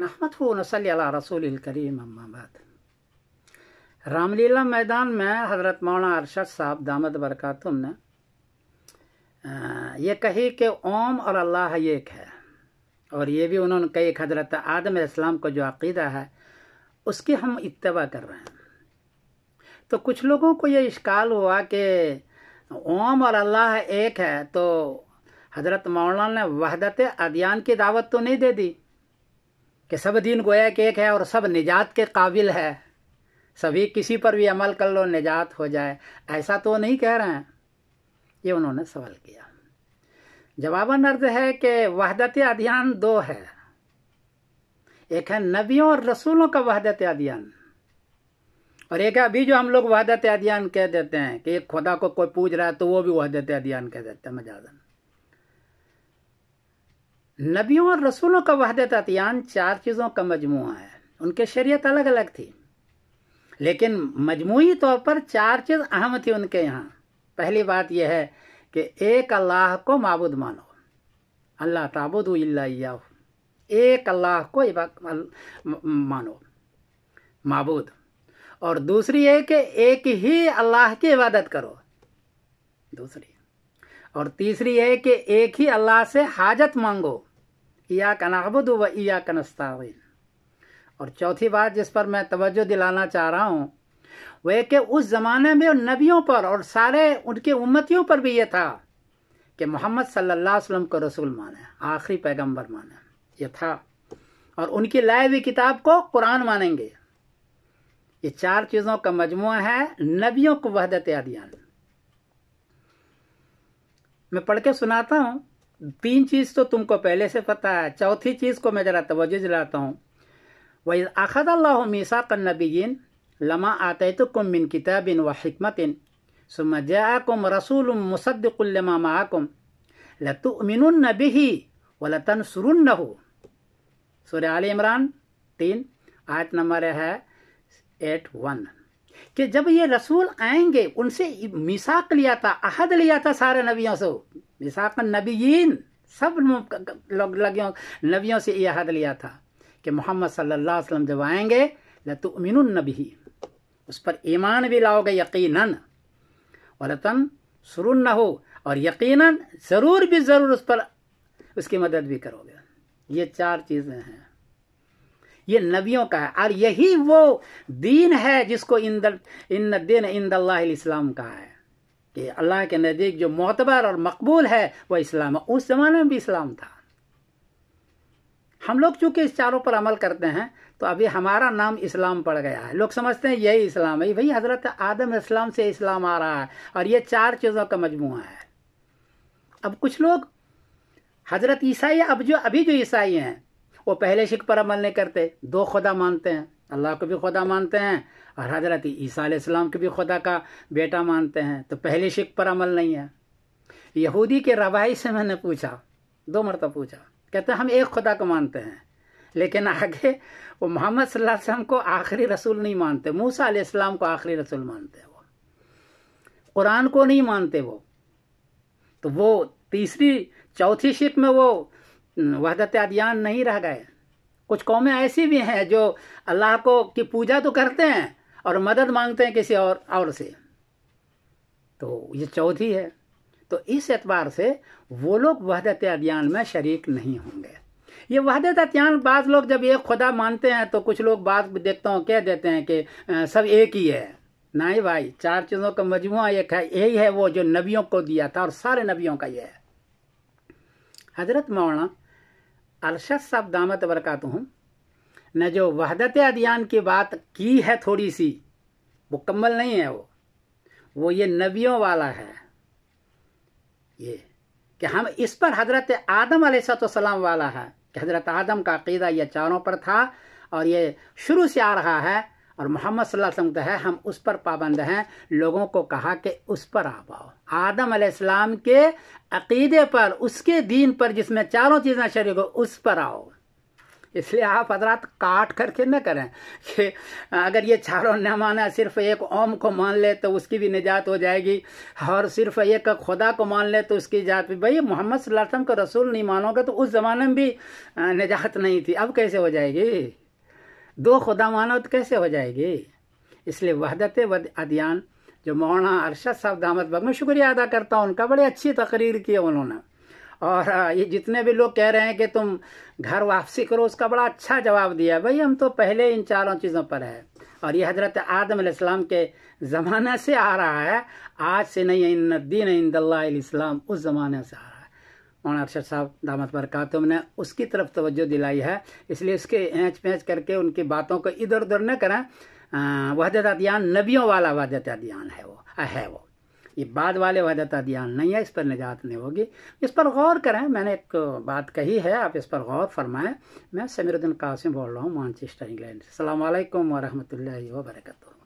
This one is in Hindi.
नहमत अला रसूल करीम अम्माबाद रामलीला मैदान में हज़रत मौना अरशद साहब दामद बरकातुम ने यह कही कि ओम और अल्लाह एक है और ये भी उन्होंने कही हज़रत आदम इस्लाम को जो अकीदा है उसकी हम इतवा कर रहे हैं तो कुछ लोगों को ये इश्काल हुआ कि ओम और अल्लाह एक है तो हज़रत मौलाना ने वहदत अदियान की दावत तो नहीं दे दी कि सब दिन गोया के एक है और सब निजात के काबिल है सभी किसी पर भी अमल कर लो निजात हो जाए ऐसा तो नहीं कह रहे हैं ये उन्होंने सवाल किया जवाबन अर्ज है कि वहदत अध्ययन दो है एक है नबियों और रसूलों का वहदत अध्ययन और एक अभी जो हम लोग वहदत अध्ययन कह देते हैं कि खुदा को कोई पूज रहा है तो वो भी वहदत अध्ययन कह देते हैं मजाजन नबियों और रसूलों का वहदत अतियान चार चीज़ों का मजमू है उनके शरीयत अलग अलग थी लेकिन मजमूई तौर पर चार चीज़ अहम थी उनके यहाँ पहली बात यह है कि एक अल्लाह को मबूद मानो अल्लाह ताबुद एक अल्लाह को मानो मबूद और दूसरी है कि एक ही अल्लाह की इबादत करो दूसरी और तीसरी है कि एक ही अल्लाह से हाजत मांगो या कनाबद व का कनस्तावीन और चौथी बात जिस पर मैं तवज्जो दिलाना चाह रहा हूँ वह कि उस ज़माने में उन नबियों पर और सारे उनके उम्मतियों पर भी यह था कि मोहम्मद सल्लल्लाहु अलैहि वसल्लम को रसूल माने आखिरी पैगंबर माने यह था और उनकी लाए हुई किताब को कुरान मानेंगे ये चार चीज़ों का मजमु है नबियों को वहदत अदियान मैं पढ़ के सुनाता हूँ तीन चीज तो तुमको पहले से पता है चौथी चीज को मैं जरा तवज्जो दिलाता हूँ वही आखद अल्लाह मीसा कन्नबीन लमा आते तो कुम किताबिन व सुम सुमजाकुम रसूल मुसद्दकुल्लमा माकुम लतुमिन नबी व लतन सुरुन हो आल इमरान तीन आयत नंबर है एट वन कि जब ये रसूल आएंगे उनसे मिसाक लिया था अहद लिया था सारे नबियों से मिसाक नबीन सब लोग लगे नबियों से यह हद लिया था कि मोहम्मद सल्लल्लाहु अलैहि वसल्लम जब आएंगे अमिन नबी उस पर ईमान भी लाओगे यकीनन लतन शुरू न हो और यकीनन ज़रूर भी ज़रूर उस पर उसकी मदद भी करोगे ये चार चीज़ें हैं ये नबियों का है और यही वो दीन है जिसको इन दिन इन इंद का है कि अल्लाह के नज़दीक जो मोतबर और मकबूल है वह इस्लाम है उस ज़माने में भी इस्लाम था हम लोग चूँकि इस चारों पर अमल करते हैं तो अभी हमारा नाम इस्लाम पड़ गया है लोग समझते हैं यही इस्लाम है भाई हज़रत आदम इस्लाम से इस्लाम आ रहा है और ये चार चीज़ों का मजमू है अब कुछ लोग हज़रत ईसाई अब जो अभी जो ईसाई हैं वो पहले शिक पर अमल नहीं करते दो खुदा मानते हैं अल्लाह को भी खुदा मानते हैं और हजरत ईसा आसमाम को भी खुदा का बेटा मानते हैं तो पहले शिक पर अमल नहीं है यहूदी के रवाई से मैंने पूछा दो मरतब पूछा कहते हम एक खुदा को मानते हैं लेकिन आगे वो मोहम्मद सल्लल्लाहु को आखिरी रसूल नहीं मानते मूसा इस्लाम को आखिरी रसूल मानते हैं वो कुरान को नहीं मानते वो तो वो तीसरी चौथी शिक में वो वहदत अदियान नहीं रह गए कुछ कौमें ऐसी भी हैं जो अल्लाह को की पूजा तो करते हैं और मदद मांगते हैं किसी और और से तो ये चौथी है तो इस एतबार से वो लोग वहदत अभियान में शरीक नहीं होंगे ये वहदत अभियान बाद लोग जब एक खुदा मानते हैं तो कुछ लोग बात देखता हूँ कह देते हैं कि सब एक ही है नहीं भाई चार चीज़ों का मजमू एक है यही है वो जो नबियों को दिया था और सारे नबियों का यह है हजरत मौलाना साहब दामत बरकत हूँ न जो वहदत अदियान की बात की है थोड़ी सी मुकम्मल नहीं है वो वो ये नबियों वाला है ये कि हम इस पर हज़रत आदम सलाम वाला है कि हज़रत आदम का अकीदा ये चारों पर था और ये शुरू से आ रहा है और मोहम्मद वसल्लम है हम उस पर पाबंद हैं लोगों को कहा कि उस पर आप आओ आदम आसमाम के अकीदे पर उसके दीन पर जिसमें चारों चीज़ें शरीक हो उस पर आओ इसलिए आप हजरात काट करके न करें कि अगर ये चारों न माना सिर्फ एक ओम को मान ले तो उसकी भी निजात हो जाएगी और सिर्फ एक खुदा को मान ले तो उसकी निजात भी भाई मोहम्मद वसल्लम को रसूल नहीं मानोगे तो उस ज़माने में भी निजात नहीं थी अब कैसे हो जाएगी दो खुदा तो कैसे हो जाएगी इसलिए वहदत अध्ययन जो मौना अरशद साहब दामद बग में शुक्रिया अदा करता हूँ उनका बड़ी अच्छी तकरीर की उन्होंने और ये जितने भी लोग कह रहे हैं कि तुम घर वापसी करो उसका बड़ा अच्छा जवाब दिया भाई हम तो पहले इन चारों चीज़ों पर है और ये हज़रत आदम इस्लाम के ज़माने से आ रहा है आज से नहीं इन दीन इंदल्लाम उस ज़माने से आ रहा है मौना अरशद साहब दामद तो ने उसकी तरफ तवज्जो दिलाई है इसलिए उसके ऐच पैंच करके उनकी बातों को इधर उधर न करें वहदत अदियान नबियों वाला वहदत अदियान है वो है वो ये बाद वाले वहदत अदियान नहीं है इस पर निजात नहीं होगी इस पर गौर करें मैंने एक बात कही है आप इस पर गौर फरमाएं मैं समीरुद्दीन कासिम बोल रहा हूँ मानचेस्टर इंग्लैंड से अल्लाम वरहमल वर्का